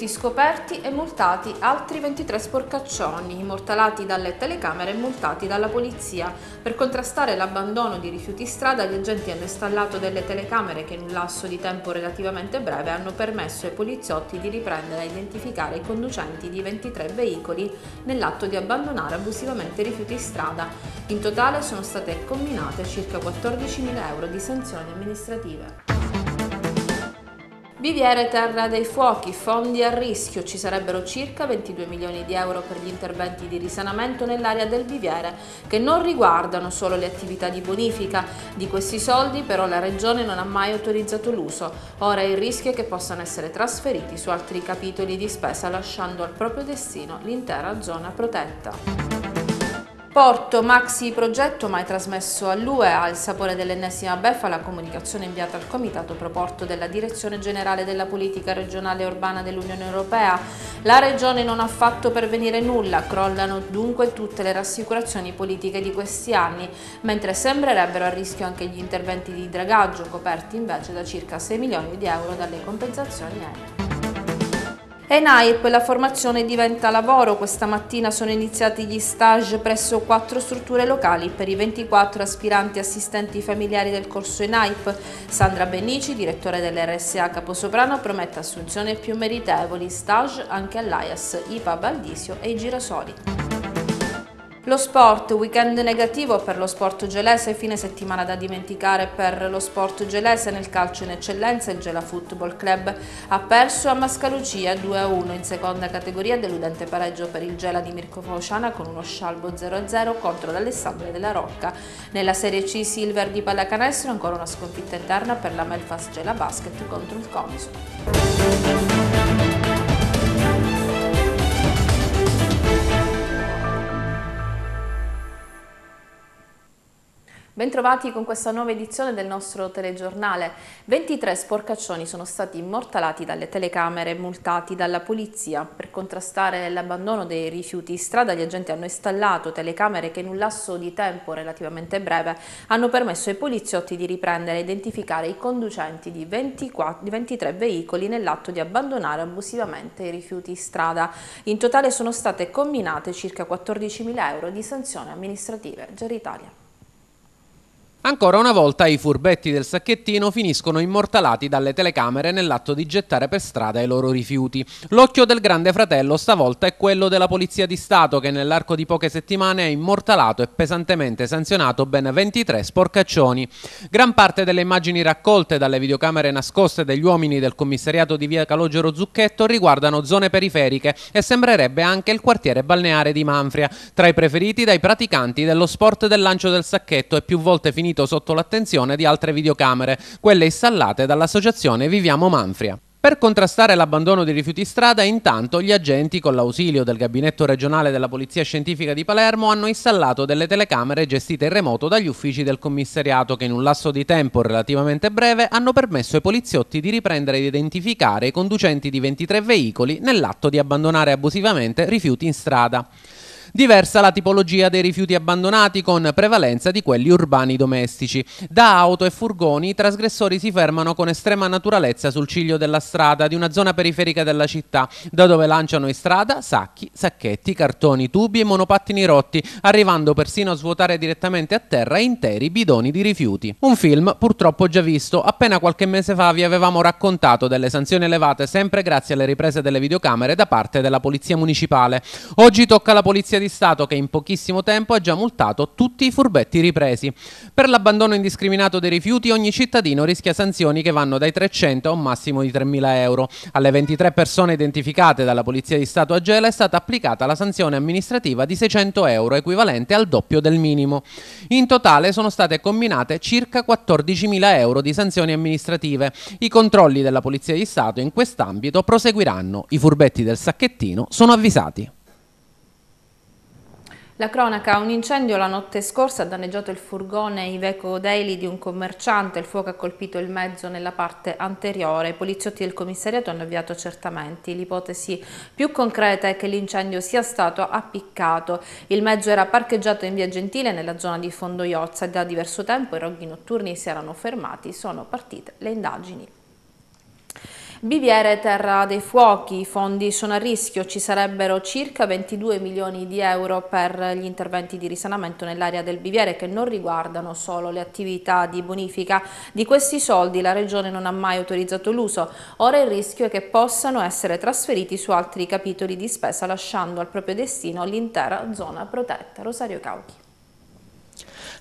venuti scoperti e multati altri 23 sporcaccioni, immortalati dalle telecamere e multati dalla polizia. Per contrastare l'abbandono di rifiuti strada, gli agenti hanno installato delle telecamere che in un lasso di tempo relativamente breve hanno permesso ai poliziotti di riprendere e identificare i conducenti di 23 veicoli nell'atto di abbandonare abusivamente rifiuti strada. In totale sono state combinate circa 14.000 euro di sanzioni amministrative. Biviere Terra dei Fuochi, fondi a rischio, ci sarebbero circa 22 milioni di euro per gli interventi di risanamento nell'area del Biviere che non riguardano solo le attività di bonifica, di questi soldi però la Regione non ha mai autorizzato l'uso, ora il rischio è che possano essere trasferiti su altri capitoli di spesa lasciando al proprio destino l'intera zona protetta. Porto Maxi Progetto mai trasmesso all'UE ha il sapore dell'ennesima beffa la comunicazione inviata al Comitato Proporto della Direzione Generale della Politica Regionale e Urbana dell'Unione Europea. La Regione non ha fatto pervenire nulla, crollano dunque tutte le rassicurazioni politiche di questi anni, mentre sembrerebbero a rischio anche gli interventi di dragaggio, coperti invece da circa 6 milioni di euro dalle compensazioni aeree. ENAIRP la formazione diventa lavoro, questa mattina sono iniziati gli stage presso quattro strutture locali per i 24 aspiranti assistenti familiari del corso ENAIRP. Sandra Benici, direttore dell'RSA Caposoprano, promette assunzioni più meritevoli, stage anche all'AIAS, IPA Baldisio e i Girasoli. Lo sport, weekend negativo per lo sport gelese, fine settimana da dimenticare per lo sport gelese nel calcio in eccellenza il Gela Football Club ha perso a Mascalucia 2-1 in seconda categoria deludente pareggio per il Gela di Mirko Fauciana con uno scialbo 0-0 contro l'Alessandria della Rocca. Nella Serie C Silver di pallacanestro ancora una sconfitta interna per la Melfast Gela Basket contro il Comiso. Bentrovati con questa nuova edizione del nostro telegiornale. 23 sporcaccioni sono stati immortalati dalle telecamere e multati dalla polizia. Per contrastare l'abbandono dei rifiuti in strada gli agenti hanno installato telecamere che in un lasso di tempo relativamente breve hanno permesso ai poliziotti di riprendere e identificare i conducenti di, 24, 23 veicoli nell'atto di abbandonare abusivamente i rifiuti in strada. In totale sono state combinate circa 14.000 euro di sanzioni amministrative. Geritalia. Ancora una volta i furbetti del sacchettino finiscono immortalati dalle telecamere nell'atto di gettare per strada i loro rifiuti. L'occhio del grande fratello stavolta è quello della Polizia di Stato che nell'arco di poche settimane ha immortalato e pesantemente sanzionato ben 23 sporcaccioni. Gran parte delle immagini raccolte dalle videocamere nascoste degli uomini del commissariato di via Calogero Zucchetto riguardano zone periferiche e sembrerebbe anche il quartiere balneare di Manfria, tra i preferiti dai praticanti dello sport del lancio del sacchetto e più volte finito finito sotto l'attenzione di altre videocamere, quelle installate dall'associazione Viviamo Manfria. Per contrastare l'abbandono dei rifiuti strada, intanto gli agenti, con l'ausilio del Gabinetto regionale della Polizia Scientifica di Palermo, hanno installato delle telecamere gestite in remoto dagli uffici del commissariato che in un lasso di tempo relativamente breve hanno permesso ai poliziotti di riprendere ed identificare i conducenti di 23 veicoli nell'atto di abbandonare abusivamente rifiuti in strada. Diversa la tipologia dei rifiuti abbandonati con prevalenza di quelli urbani domestici. Da auto e furgoni i trasgressori si fermano con estrema naturalezza sul ciglio della strada di una zona periferica della città, da dove lanciano in strada sacchi, sacchetti, cartoni, tubi e monopattini rotti, arrivando persino a svuotare direttamente a terra interi bidoni di rifiuti. Un film purtroppo già visto, appena qualche mese fa vi avevamo raccontato delle sanzioni elevate sempre grazie alle riprese delle videocamere da parte della Polizia Municipale. Oggi tocca alla Polizia di Stato che in pochissimo tempo ha già multato tutti i furbetti ripresi. Per l'abbandono indiscriminato dei rifiuti ogni cittadino rischia sanzioni che vanno dai 300 a un massimo di 3.000 euro. Alle 23 persone identificate dalla Polizia di Stato a Gela è stata applicata la sanzione amministrativa di 600 euro, equivalente al doppio del minimo. In totale sono state combinate circa 14.000 euro di sanzioni amministrative. I controlli della Polizia di Stato in quest'ambito proseguiranno. I furbetti del sacchettino sono avvisati. La cronaca, un incendio la notte scorsa ha danneggiato il furgone Iveco Daily di un commerciante, il fuoco ha colpito il mezzo nella parte anteriore, i poliziotti del commissariato hanno avviato accertamenti, l'ipotesi più concreta è che l'incendio sia stato appiccato, il mezzo era parcheggiato in via Gentile nella zona di Fondoiozza e da diverso tempo i roghi notturni si erano fermati, sono partite le indagini. Biviere Terra dei Fuochi, i fondi sono a rischio, ci sarebbero circa 22 milioni di euro per gli interventi di risanamento nell'area del Biviere che non riguardano solo le attività di bonifica. Di questi soldi la Regione non ha mai autorizzato l'uso, ora il rischio è che possano essere trasferiti su altri capitoli di spesa lasciando al proprio destino l'intera zona protetta. Rosario Cauchi.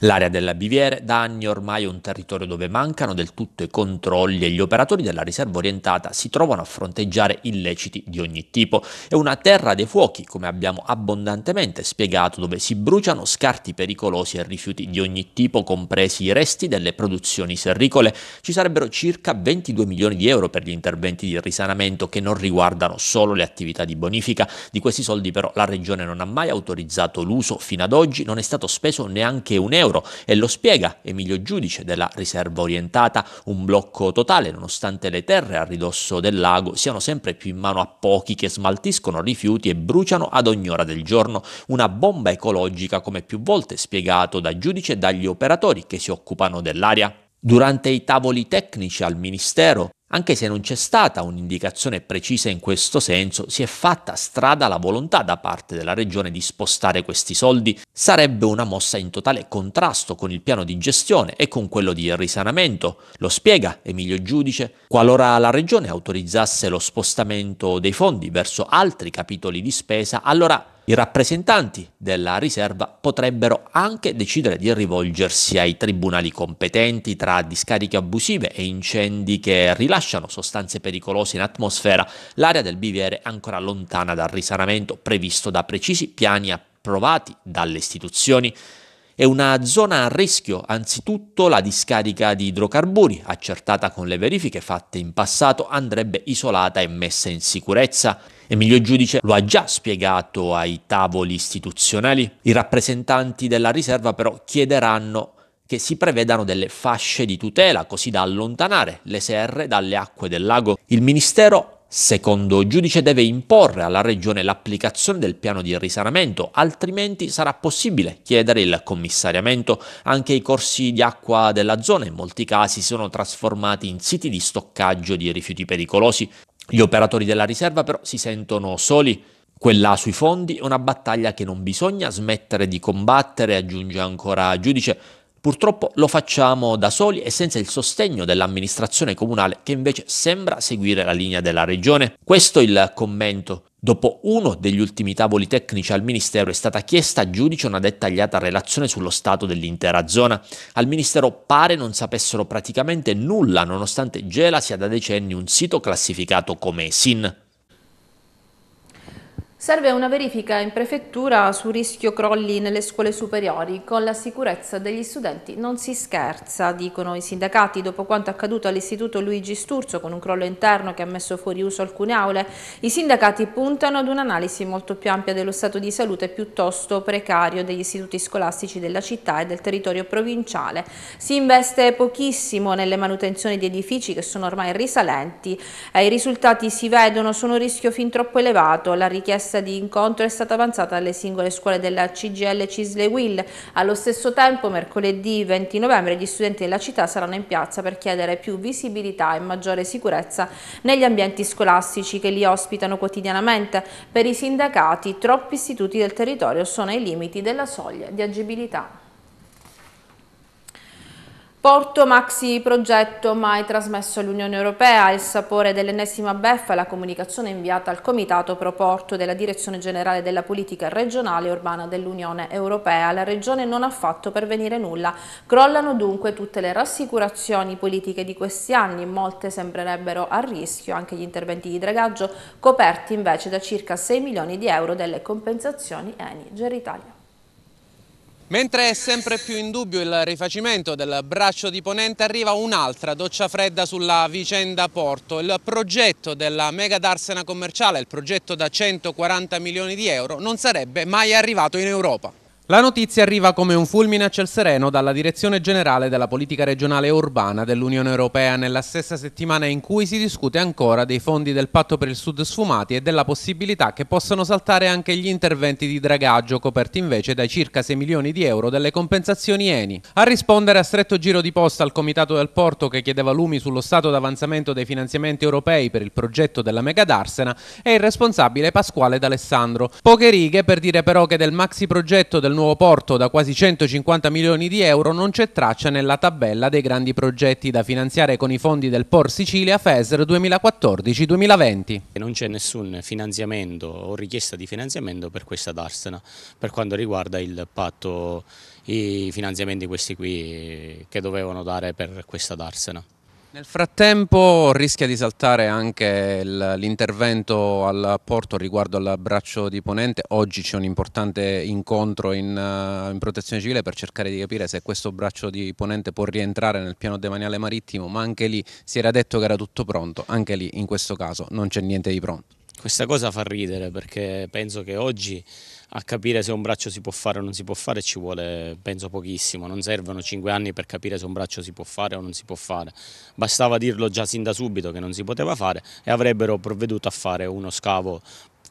L'area della Biviere da anni ormai è un territorio dove mancano del tutto i controlli e gli operatori della riserva orientata si trovano a fronteggiare illeciti di ogni tipo. È una terra dei fuochi, come abbiamo abbondantemente spiegato, dove si bruciano scarti pericolosi e rifiuti di ogni tipo, compresi i resti delle produzioni serricole. Ci sarebbero circa 22 milioni di euro per gli interventi di risanamento che non riguardano solo le attività di bonifica. Di questi soldi però la regione non ha mai autorizzato l'uso fino ad oggi, non è stato speso neanche un euro euro e lo spiega Emilio Giudice della riserva orientata, un blocco totale nonostante le terre a ridosso del lago siano sempre più in mano a pochi che smaltiscono rifiuti e bruciano ad ogni ora del giorno, una bomba ecologica come più volte spiegato da Giudice e dagli operatori che si occupano dell'area. Durante i tavoli tecnici al Ministero, anche se non c'è stata un'indicazione precisa in questo senso, si è fatta strada la volontà da parte della Regione di spostare questi soldi. Sarebbe una mossa in totale contrasto con il piano di gestione e con quello di risanamento. Lo spiega Emilio Giudice, qualora la Regione autorizzasse lo spostamento dei fondi verso altri capitoli di spesa, allora i rappresentanti della riserva potrebbero anche decidere di rivolgersi ai tribunali competenti tra discariche abusive e incendi che rilasciano sostanze pericolose in atmosfera, l'area del Biviere è ancora lontana dal risanamento previsto da precisi piani approvati dalle istituzioni. È una zona a rischio anzitutto la discarica di idrocarburi, accertata con le verifiche fatte in passato, andrebbe isolata e messa in sicurezza. Emilio Giudice lo ha già spiegato ai tavoli istituzionali. I rappresentanti della riserva però chiederanno che si prevedano delle fasce di tutela così da allontanare le serre dalle acque del lago. Il Ministero, secondo giudice, deve imporre alla Regione l'applicazione del piano di risanamento, altrimenti sarà possibile chiedere il commissariamento. Anche i corsi di acqua della zona in molti casi sono trasformati in siti di stoccaggio di rifiuti pericolosi. Gli operatori della riserva però si sentono soli. Quella sui fondi è una battaglia che non bisogna smettere di combattere, aggiunge ancora Giudice. Purtroppo lo facciamo da soli e senza il sostegno dell'amministrazione comunale che invece sembra seguire la linea della regione. Questo è il commento. Dopo uno degli ultimi tavoli tecnici al Ministero è stata chiesta a giudice una dettagliata relazione sullo stato dell'intera zona. Al Ministero pare non sapessero praticamente nulla, nonostante Gela sia da decenni un sito classificato come SIN. Serve una verifica in prefettura su rischio crolli nelle scuole superiori. Con la sicurezza degli studenti non si scherza, dicono i sindacati, dopo quanto accaduto all'istituto Luigi Sturzo con un crollo interno che ha messo fuori uso alcune aule. I sindacati puntano ad un'analisi molto più ampia dello stato di salute piuttosto precario degli istituti scolastici della città e del territorio provinciale. Si investe pochissimo nelle manutenzioni di edifici che sono ormai risalenti e eh, i risultati si vedono sono un rischio fin troppo elevato. La richiesta richiesta di incontro è stata avanzata alle singole scuole della CGL Cisle Will. Allo stesso tempo, mercoledì 20 novembre, gli studenti della città saranno in piazza per chiedere più visibilità e maggiore sicurezza negli ambienti scolastici che li ospitano quotidianamente. Per i sindacati, troppi istituti del territorio sono ai limiti della soglia di agibilità. Porto maxi progetto mai trasmesso all'Unione Europea, il sapore dell'ennesima beffa, la comunicazione inviata al Comitato Proporto della Direzione Generale della Politica Regionale e Urbana dell'Unione Europea. La Regione non ha fatto pervenire nulla. Crollano dunque tutte le rassicurazioni politiche di questi anni, molte sembrerebbero a rischio, anche gli interventi di dragaggio coperti invece da circa 6 milioni di euro delle compensazioni Eni Geritalia. Mentre è sempre più in dubbio il rifacimento del braccio di Ponente arriva un'altra doccia fredda sulla vicenda Porto. Il progetto della mega darsena commerciale, il progetto da 140 milioni di euro, non sarebbe mai arrivato in Europa. La notizia arriva come un fulmine a ciel sereno dalla Direzione Generale della Politica Regionale e Urbana dell'Unione Europea nella stessa settimana in cui si discute ancora dei fondi del Patto per il Sud sfumati e della possibilità che possano saltare anche gli interventi di dragaggio coperti invece dai circa 6 milioni di euro delle compensazioni ENI. A rispondere a stretto giro di posta al Comitato del Porto che chiedeva lumi sullo stato d'avanzamento dei finanziamenti europei per il progetto della Mega d'Arsena è il responsabile Pasquale D'Alessandro. Poche righe per dire però che del maxi progetto del nuovo porto da quasi 150 milioni di euro non c'è traccia nella tabella dei grandi progetti da finanziare con i fondi del Por Sicilia FESR 2014-2020. Non c'è nessun finanziamento o richiesta di finanziamento per questa darsena per quanto riguarda il patto, i finanziamenti questi qui che dovevano dare per questa darsena. Nel frattempo rischia di saltare anche l'intervento al porto riguardo al braccio di Ponente. Oggi c'è un importante incontro in, eh, in, protezione civile per cercare di capire se questo braccio di Ponente può rientrare nel piano demaniale marittimo, ma anche lì si era detto che era tutto pronto, anche lì in questo caso non c'è niente di pronto. Questa cosa fa ridere perché penso che oggi a capire se un braccio si può fare o non si può fare ci vuole penso pochissimo, non servono 5 anni per capire se un braccio si può fare o non si può fare, bastava dirlo già sin da subito che non si poteva fare e avrebbero provveduto a fare uno scavo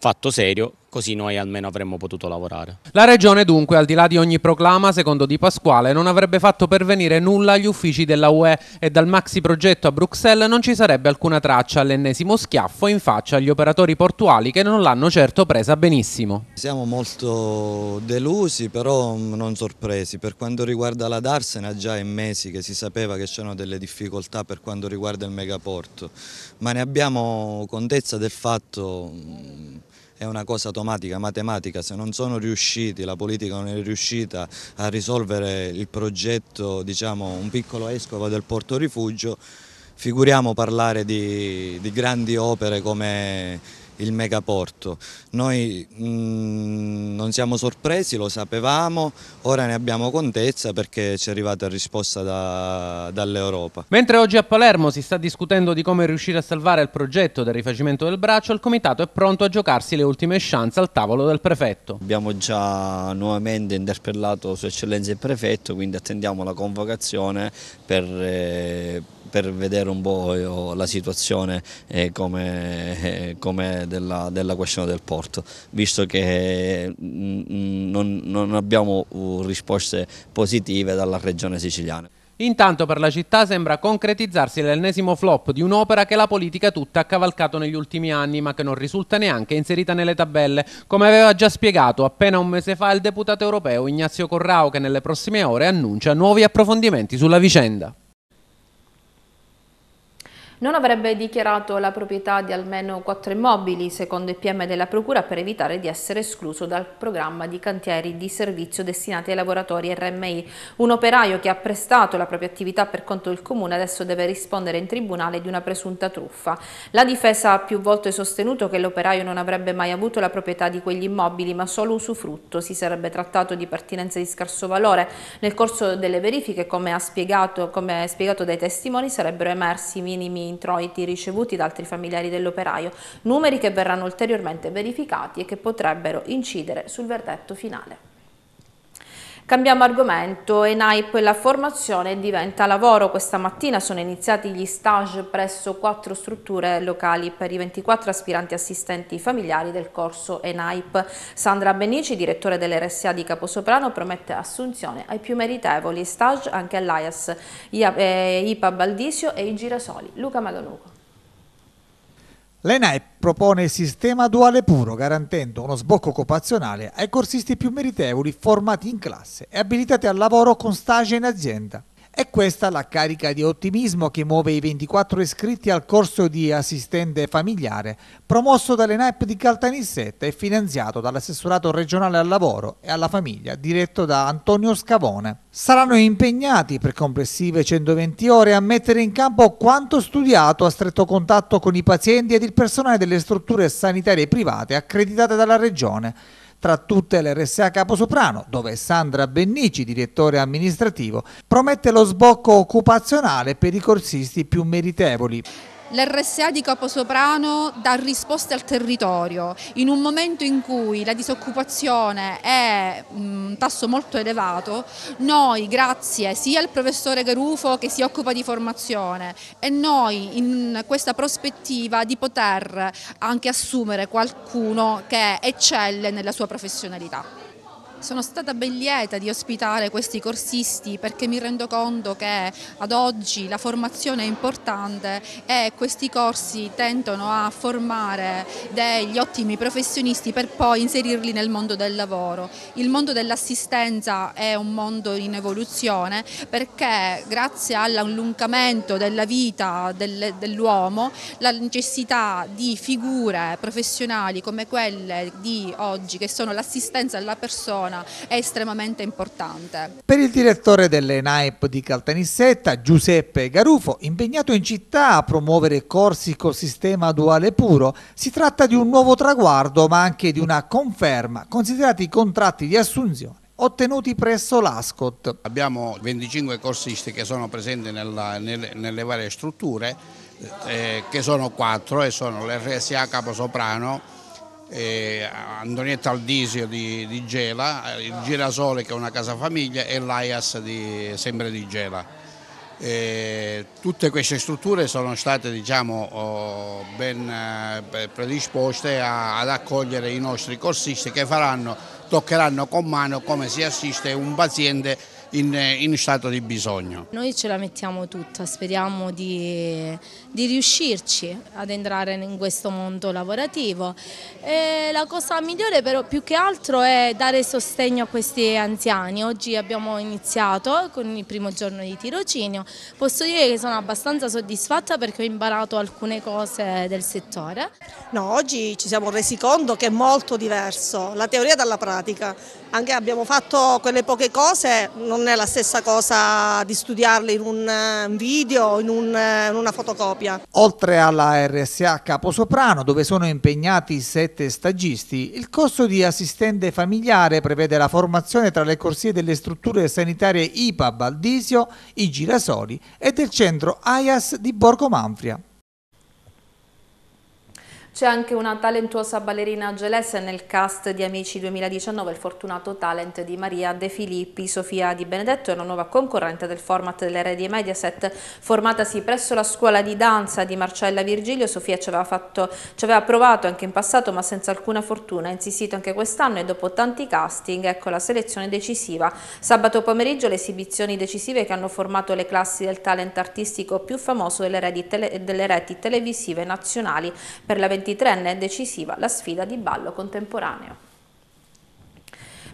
fatto serio Così noi almeno avremmo potuto lavorare. La Regione dunque, al di là di ogni proclama, secondo Di Pasquale, non avrebbe fatto pervenire nulla agli uffici della UE e dal maxi progetto a Bruxelles non ci sarebbe alcuna traccia all'ennesimo schiaffo in faccia agli operatori portuali che non l'hanno certo presa benissimo. Siamo molto delusi però mm, non sorpresi. Per quanto riguarda la Darsena già è mesi che si sapeva che c'erano delle difficoltà per quanto riguarda il megaporto, ma ne abbiamo contezza del fatto mm, è una cosa automatica, matematica, se non sono riusciti, la politica non è riuscita a risolvere il progetto, diciamo un piccolo escovo del porto rifugio, figuriamo parlare di, di grandi opere come il megaporto. Noi mh, mm, non siamo sorpresi, lo sapevamo, ora ne abbiamo contezza perché ci è arrivata risposta da, dall'Europa. Mentre oggi a Palermo si sta discutendo di come riuscire a salvare il progetto del rifacimento del braccio, il comitato è pronto a giocarsi le ultime chance al tavolo del prefetto. Abbiamo già nuovamente interpellato Sua Eccellenza il prefetto, quindi attendiamo la convocazione per... Eh, per vedere un po' la situazione eh, come, eh, come della, della questione del porto, visto che mm, mm, non, non abbiamo uh, risposte positive dalla regione siciliana. Intanto per la città sembra concretizzarsi l'ennesimo flop di un'opera che la politica tutta ha cavalcato negli ultimi anni ma che non risulta neanche inserita nelle tabelle, come aveva già spiegato appena un mese fa il deputato europeo Ignazio Corrao che nelle prossime ore annuncia nuovi approfondimenti sulla vicenda non avrebbe dichiarato la proprietà di almeno quattro immobili, secondo il PM della Procura, per evitare di essere escluso dal programma di cantieri di servizio destinati ai lavoratori RMI. Un operaio che ha prestato la propria attività per conto del Comune adesso deve rispondere in tribunale di una presunta truffa. La difesa ha più volte sostenuto che l'operaio non avrebbe mai avuto la proprietà di quegli immobili, ma solo usufrutto. Si sarebbe trattato di pertinenza di scarso valore. Nel corso delle verifiche, come, spiegato, come spiegato dai testimoni, sarebbero emersi minimi introiti ricevuti da altri familiari dell'operaio, numeri che verranno ulteriormente verificati e che potrebbero incidere sul verdetto finale. Cambiamo argomento, ENAIP la formazione diventa lavoro. Questa mattina sono iniziati gli stage presso quattro strutture locali per i 24 aspiranti assistenti familiari del corso ENAIP. Sandra Benici, direttore dell'RSA di Caposoprano, promette assunzione ai più meritevoli, stage anche all'AIAS, IPA eh, Baldisio e i Girasoli. Luca Maganuco. L'ENAE propone il sistema duale puro garantendo uno sbocco occupazionale ai corsisti più meritevoli formati in classe e abilitati al lavoro con stage in azienda. È questa la carica di ottimismo che muove i 24 iscritti al corso di assistente familiare, promosso dalle NAP di Caltanissetta e finanziato dall'assessorato regionale al lavoro e alla famiglia, diretto da Antonio Scavone. Saranno impegnati per complessive 120 ore a mettere in campo quanto studiato a stretto contatto con i pazienti ed il personale delle strutture sanitarie private accreditate dalla Regione tra tutte le RSA Caposoprano, dove Sandra Bennici, direttore amministrativo, promette lo sbocco occupazionale per i corsisti più meritevoli. L'RSA di Caposoprano dà risposte al territorio in un momento in cui la disoccupazione è mm, un tasso molto elevato, noi grazie sia al professore Garufo che si occupa di formazione e noi in questa prospettiva di poter anche assumere qualcuno che eccelle nella sua professionalità. Sono stata ben lieta di ospitare questi corsisti perché mi rendo conto che ad oggi la formazione è importante e questi corsi tendono a formare degli ottimi professionisti per poi inserirli nel mondo del lavoro. Il mondo dell'assistenza è un mondo in evoluzione perché grazie all'allungamento della vita dell'uomo la necessità di figure professionali come quelle di oggi che sono l'assistenza alla persona persona è estremamente importante. Per il direttore delle dell'ENAEP di Caltanissetta, Giuseppe Garufo, impegnato in città a promuovere corsi con sistema duale puro, si tratta di un nuovo traguardo ma anche di una conferma, considerati i contratti di assunzione ottenuti presso l'ASCOT. Abbiamo 25 corsisti che sono presenti nella, nelle, nelle, varie strutture, eh, che sono quattro e sono l'RSA Caposoprano, Antonietta Aldisio di, di, Gela, eh, il Girasole che è una casa famiglia e l'AIAS di, sempre di Gela. E tutte queste strutture sono state diciamo, oh, ben eh, predisposte a, ad accogliere i nostri corsisti che faranno, toccheranno con mano come si assiste un paziente in, in, stato di bisogno. Noi ce la mettiamo tutta, speriamo di, di riuscirci ad entrare in questo mondo lavorativo. E la cosa migliore però più che altro è dare sostegno a questi anziani. Oggi abbiamo iniziato con il primo giorno di tirocinio, posso dire che sono abbastanza soddisfatta perché ho imparato alcune cose del settore. No, oggi ci siamo resi conto che è molto diverso la teoria dalla pratica, anche abbiamo fatto quelle poche cose, non è la stessa cosa di studiarle in un eh, video o in, un, eh, in una fotocopia. Puglia. Oltre alla RSA Caposoprano, dove sono impegnati sette stagisti, il corso di assistente familiare prevede la formazione tra le corsie delle strutture sanitarie IPA Baldisio, i Girasoli e del centro AIAS di Borgo Manfria. C'è anche una talentuosa ballerina gelese nel cast di Amici 2019, il fortunato talent di Maria De Filippi. Sofia Di Benedetto è una nuova concorrente del format delle Redie Mediaset, formatasi presso la scuola di danza di Marcella Virgilio. Sofia ci aveva, fatto, ci aveva provato anche in passato ma senza alcuna fortuna, ha insistito anche quest'anno e dopo tanti casting ecco la selezione decisiva. Sabato pomeriggio le esibizioni decisive che hanno formato le classi del talent artistico più famoso delle reti, tele, delle reti televisive nazionali per la 20 23enne è decisiva la sfida di ballo contemporaneo.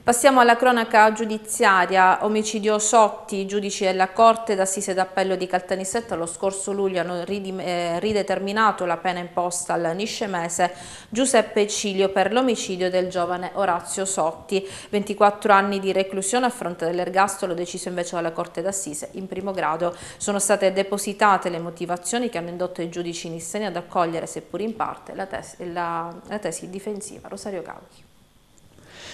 Passiamo alla cronaca giudiziaria, omicidio Sotti, giudici della Corte d'Assise d'Appello di Caltanissetta lo scorso luglio hanno eh, rideterminato la pena imposta al niscemese Giuseppe Cilio per l'omicidio del giovane Orazio Sotti, 24 anni di reclusione a fronte dell'ergastolo deciso invece dalla Corte d'Assise in primo grado. Sono state depositate le motivazioni che hanno indotto i giudici nisseni ad accogliere seppur in parte la tesi, la, la tesi difensiva. Rosario Gauchi.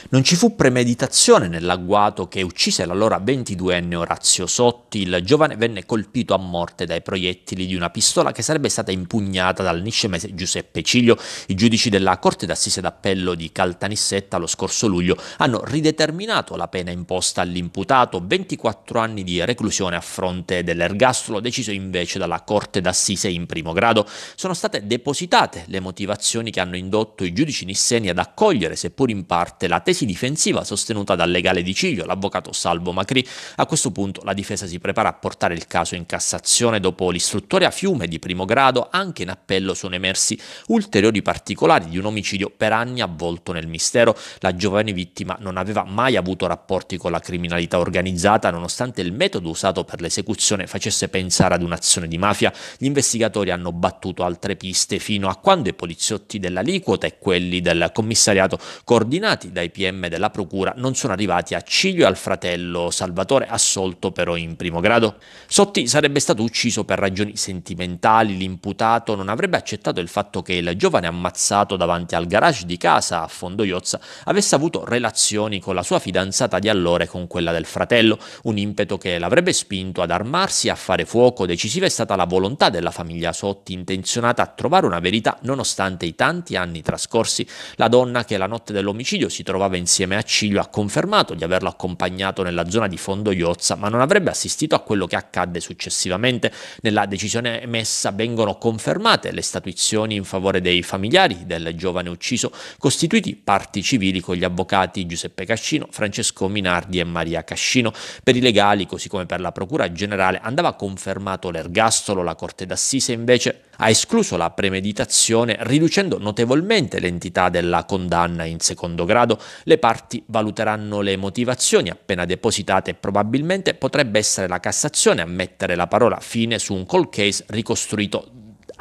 Non ci fu premeditazione nell'agguato che uccise l'allora 22enne Orazio Sotti, il giovane venne colpito a morte dai proiettili di una pistola che sarebbe stata impugnata dal niscemese Giuseppe Ciglio. I giudici della Corte d'Assise d'Appello di Caltanissetta lo scorso luglio hanno rideterminato la pena imposta all'imputato, 24 anni di reclusione a fronte dell'ergastolo deciso invece dalla Corte d'Assise in primo grado. Sono state depositate le motivazioni che hanno indotto i giudici nisseni ad accogliere, seppur in parte, la testa tesi difensiva sostenuta dal legale di Ciglio, l'avvocato Salvo Macri. A questo punto la difesa si prepara a portare il caso in Cassazione dopo l'istruttoria fiume di primo grado, anche in appello sono emersi ulteriori particolari di un omicidio per anni avvolto nel mistero. La giovane vittima non aveva mai avuto rapporti con la criminalità organizzata, nonostante il metodo usato per l'esecuzione facesse pensare ad un'azione di mafia. Gli investigatori hanno battuto altre piste fino a quando i poliziotti dell'aliquota e quelli del commissariato coordinati dai PM della Procura non sono arrivati a Ciglio e al fratello Salvatore, assolto però in primo grado. Sotti sarebbe stato ucciso per ragioni sentimentali, l'imputato non avrebbe accettato il fatto che il giovane ammazzato davanti al garage di casa a Fondoiozza avesse avuto relazioni con la sua fidanzata di allora e con quella del fratello, un impeto che l'avrebbe spinto ad armarsi e a fare fuoco, decisiva è stata la volontà della famiglia Sotti intenzionata a trovare una verità nonostante i tanti anni trascorsi. La donna che la notte dell'omicidio si trovava Cordova insieme a Ciglio ha confermato di averlo accompagnato nella zona di Fondo Iozza, ma non avrebbe assistito a quello che accadde successivamente. Nella decisione emessa vengono confermate le statuizioni in favore dei familiari del giovane ucciso, costituiti parti civili con gli avvocati Giuseppe Cascino, Francesco Minardi e Maria Cascino. Per i legali, così come per la Procura Generale, andava confermato l'ergastolo, la Corte d'Assise invece ha escluso la premeditazione riducendo notevolmente l'entità della condanna in secondo grado. Le parti valuteranno le motivazioni appena depositate e probabilmente potrebbe essere la Cassazione a mettere la parola fine su un call case ricostruito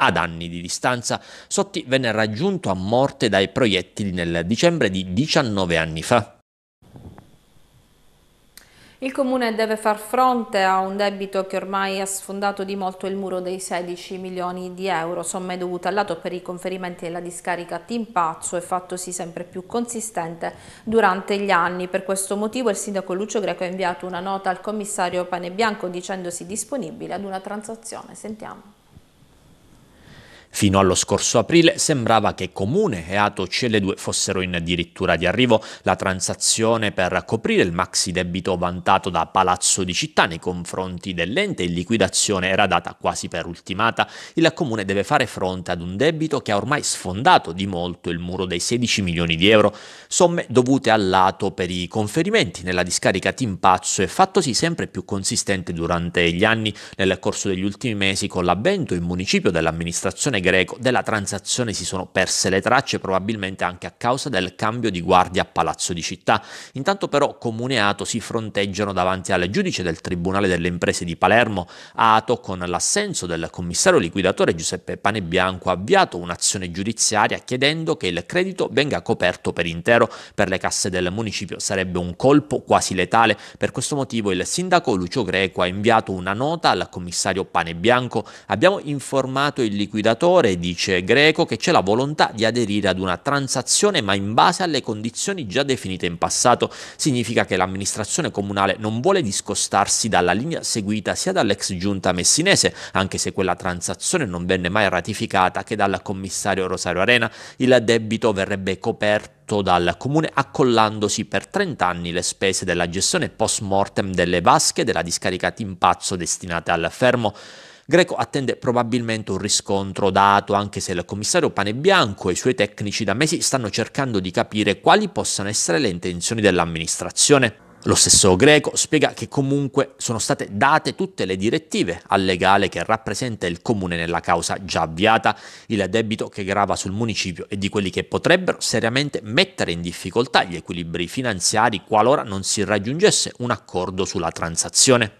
ad anni di distanza, Sotti venne raggiunto a morte dai proiettili nel dicembre di 19 anni fa. Il comune deve far fronte a un debito che ormai ha sfondato di molto il muro dei 16 milioni di euro, somme dovute al lato per i conferimenti della discarica Timpazzo e fattosi sempre più consistente durante gli anni. Per questo motivo il sindaco Lucio Greco ha inviato una nota al commissario Panebianco dicendosi disponibile ad una transazione. Sentiamo. Fino allo scorso aprile sembrava che Comune e Ato CL2 fossero in addirittura di arrivo. La transazione per coprire il maxi debito vantato da Palazzo di Città nei confronti dell'ente in liquidazione era data quasi per ultimata. Il Comune deve fare fronte ad un debito che ha ormai sfondato di molto il muro dei 16 milioni di euro, somme dovute al lato per i conferimenti nella discarica Timpazzo e fattosi sempre più consistente durante gli anni. Nel corso degli ultimi mesi, con l'avvento in municipio dell'amministrazione greco della transazione si sono perse le tracce, probabilmente anche a causa del cambio di guardia a Palazzo di Città. Intanto però Comune e Ato si fronteggiano davanti al giudice del Tribunale delle Imprese di Palermo, Ato, con l'assenso del commissario liquidatore Giuseppe Panebianco, ha avviato un'azione giudiziaria chiedendo che il credito venga coperto per intero per le casse del municipio. Sarebbe un colpo quasi letale. Per questo motivo il sindaco Lucio Greco ha inviato una nota al commissario Panebianco. Abbiamo informato il liquidatore mediatore, dice Greco, che c'è la volontà di aderire ad una transazione ma in base alle condizioni già definite in passato. Significa che l'amministrazione comunale non vuole discostarsi dalla linea seguita sia dall'ex giunta messinese, anche se quella transazione non venne mai ratificata, che dal commissario Rosario Arena. Il debito verrebbe coperto dal comune accollandosi per 30 anni le spese della gestione post mortem delle vasche della discarica Timpazzo destinate al fermo. Greco attende probabilmente un riscontro dato anche se il commissario Panebianco e i suoi tecnici da mesi stanno cercando di capire quali possano essere le intenzioni dell'amministrazione. Lo stesso Greco spiega che comunque sono state date tutte le direttive al legale che rappresenta il comune nella causa già avviata, il debito che grava sul municipio e di quelli che potrebbero seriamente mettere in difficoltà gli equilibri finanziari qualora non si raggiungesse un accordo sulla transazione.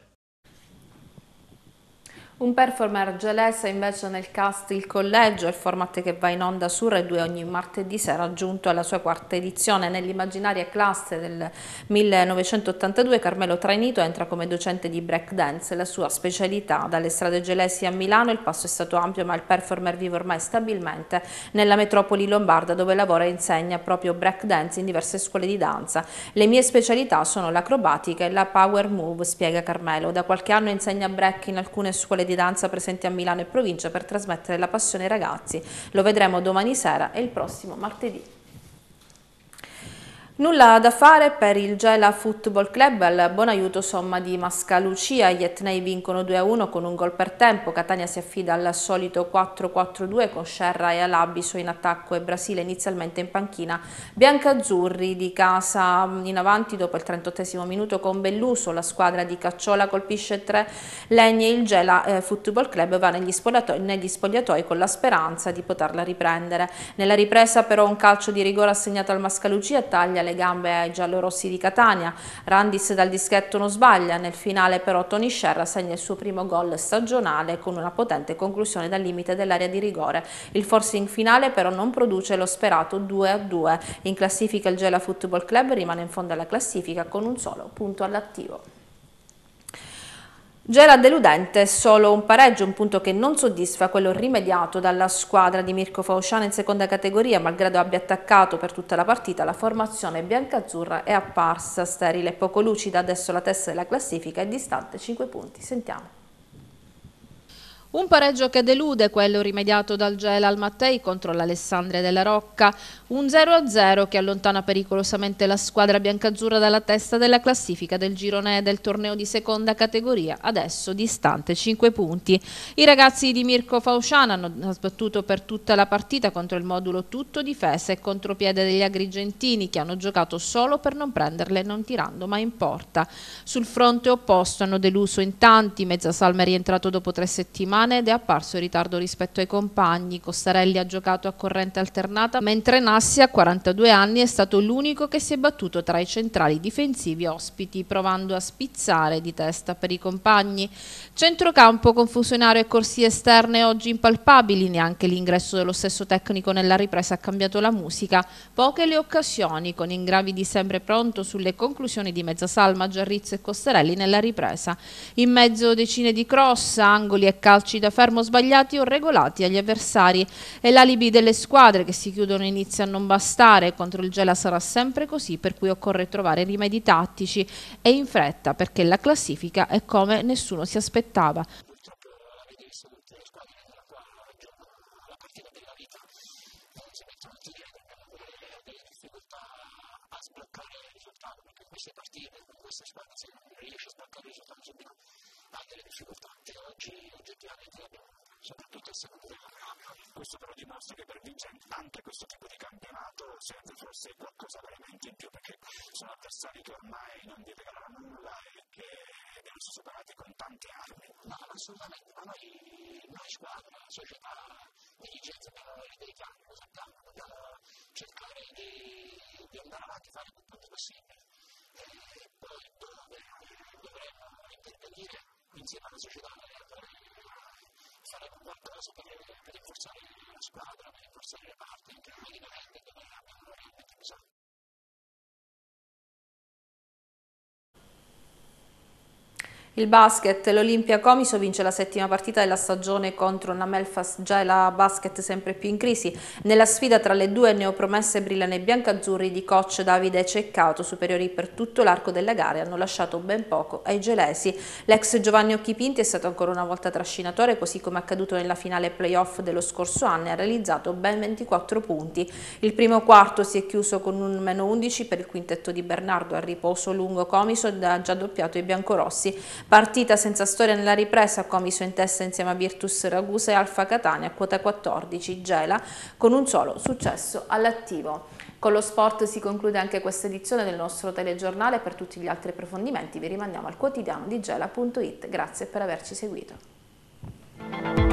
Un performer gelese invece nel cast Il Collegio, il format che va in onda su Rai 2 ogni martedì sera, ha giunto alla sua quarta edizione. Nell'immaginaria classe del 1982 Carmelo Trainito entra come docente di breakdance, la sua specialità. Dalle strade gelesi a Milano il passo è stato ampio ma il performer vive ormai stabilmente nella metropoli lombarda dove lavora e insegna proprio breakdance in diverse scuole di danza. Le mie specialità sono l'acrobatica e la power move, spiega Carmelo. Da qualche anno insegna break in alcune scuole di di danza presenti a Milano e provincia per trasmettere la passione ai ragazzi. Lo vedremo domani sera e il prossimo martedì. Nulla da fare per il Gela Football Club al buon aiuto somma di Mascalucia. Gli Etnei vincono 2-1 con un gol per tempo. Catania si affida al solito 4-4-2 con Scerra e Alabiso in attacco e Brasile inizialmente in panchina. Biancazzurri di casa in avanti dopo il 38 minuto con Belluso. La squadra di Cacciola colpisce 3 legni e il Gela eh, Football Club va negli spogliatoi, negli spogliatoi con la speranza di poterla riprendere. Nella ripresa però un calcio di rigore assegnato al Mascalucia taglia le le gambe ai giallorossi di Catania. Randis dal dischetto non sbaglia, nel finale però Tony Scerra segna il suo primo gol stagionale con una potente conclusione dal limite dell'area di rigore. Il forcing finale però non produce lo sperato 2-2. In classifica il Gela Football Club rimane in fondo alla classifica con un solo punto all'attivo. Gela deludente solo un pareggio, un punto che non soddisfa quello rimediato dalla squadra di Mirko Fausciano in seconda categoria, malgrado abbia attaccato per tutta la partita, la formazione biancazzurra è apparsa sterile e poco lucida, adesso la testa della classifica è distante 5 punti. Sentiamo. Un pareggio che delude quello rimediato dal Gela al Mattei contro l'Alessandria della Rocca, un 0-0 che allontana pericolosamente la squadra biancazzurra dalla testa della classifica del girone del torneo di seconda categoria, adesso distante 5 punti. I ragazzi di Mirko Fausciana hanno sbattuto per tutta la partita contro il modulo tutto difesa e contropiede degli agrigentini che hanno giocato solo per non prenderle non tirando mai in porta. Sul fronte opposto hanno deluso in tanti, Mezzasalma è rientrato dopo tre settimane settimane ed è apparso in ritardo rispetto ai compagni. Costarelli ha giocato a corrente alternata, mentre Nassi a 42 anni è stato l'unico che si è battuto tra i centrali difensivi ospiti, provando a spizzare di testa per i compagni. Centrocampo con e corsie esterne oggi impalpabili, neanche l'ingresso dello stesso tecnico nella ripresa ha cambiato la musica. Poche le occasioni, con ingravidi sempre pronto sulle conclusioni di mezza salma, Giarrizzo e Costarelli nella ripresa. In mezzo decine di cross, angoli e calci calci da fermo sbagliati o regolati agli avversari. E l'alibi delle squadre che si chiudono inizia a non bastare, contro il Gela sarà sempre così, per cui occorre trovare rimedi tattici e in fretta perché la classifica è come nessuno si aspettava. piuttosto che per vincere anche questo tipo di campionato serve forse qualcosa veramente in più perché sono avversari che ormai non vi regalano nulla e che sono superati con tante armi. No, assolutamente, ma noi, noi squadra, la società, la dirigenza dobbiamo avere dei piani, lo sappiamo, dobbiamo cercare di, di andare avanti, fare tutto il possibile. E poi dove dovremmo intervenire insieme alla società, alle, alle fare tante cosa per, per rinforzare la squadra, per rinforzare le parti, anche a livello dove abbiamo il bisogno. Il basket, l'Olimpia Comiso vince la settima partita della stagione contro una Melfast la Basket sempre più in crisi. Nella sfida tra le due neopromesse brillano i biancazzurri di coach Davide Ceccato, superiori per tutto l'arco della gara, hanno lasciato ben poco ai gelesi. L'ex Giovanni Occhipinti è stato ancora una volta trascinatore, così come accaduto nella finale playoff dello scorso anno e ha realizzato ben 24 punti. Il primo quarto si è chiuso con un meno 11 per il quintetto di Bernardo a riposo lungo Comiso, ha già doppiato i biancorossi. Partita senza storia nella ripresa, Comiso in testa insieme a Virtus Ragusa e Alfa Catania quota 14, Gela, con un solo successo all'attivo. Con lo sport si conclude anche questa edizione del nostro telegiornale. Per tutti gli altri approfondimenti vi rimandiamo al quotidiano di gela.it. Grazie per averci seguito.